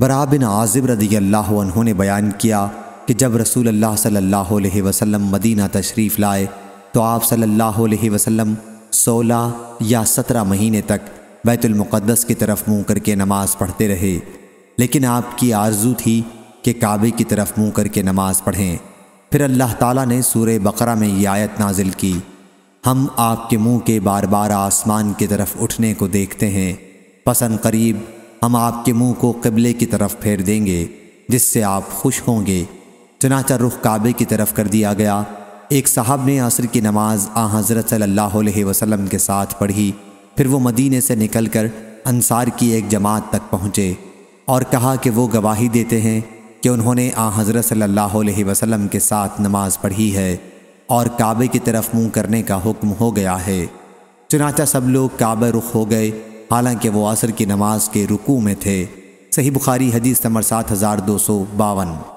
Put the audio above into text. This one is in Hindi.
बरा बिन आज़िब रदी अल्लाह ने बयान किया कि जब रसूल अल्लाह सल्लल्लाहु अलैहि वसल्लम मदीना तशरीफ़ लाए तो आप सल्लल्लाहु अलैहि वसल्लम 16 या 17 महीने तक बैतुलमक़दस की तरफ मुँह करके नमाज़ पढ़ते रहे लेकिन आपकी आरजू थी कि काबे की तरफ मुँह करके नमाज़ पढ़ें फिर अल्लाह ताली ने सूर बकरा में ये आयत नाजिल की हम आपके मुँह के बार बार आसमान की तरफ उठने को देखते हैं पसंद करीब हम आपके मुंह को कबले की तरफ फेर देंगे जिससे आप खुश होंगे चनाचा रुख काबे की तरफ कर दिया गया एक साहब ने असर की नमाज आ हज़रत सल्लल्लाहु अलैहि वसल्लम के साथ पढ़ी फिर वो मदीने से निकलकर अंसार की एक जमात तक पहुँचे और कहा कि वो गवाही देते हैं कि उन्होंने आ हज़रत सल्लल्लाहु अलैहि वसल्लम के साथ नमाज पढ़ी है और काबे की तरफ मुंह करने का हुक्म हो गया है चुनाचा सब लोग काबे रुख हो गए حالانکہ وہ عصر کی نماز کے رکوع میں تھے صحیح بخاری حدیث نمبر سات ہزار دو سو باون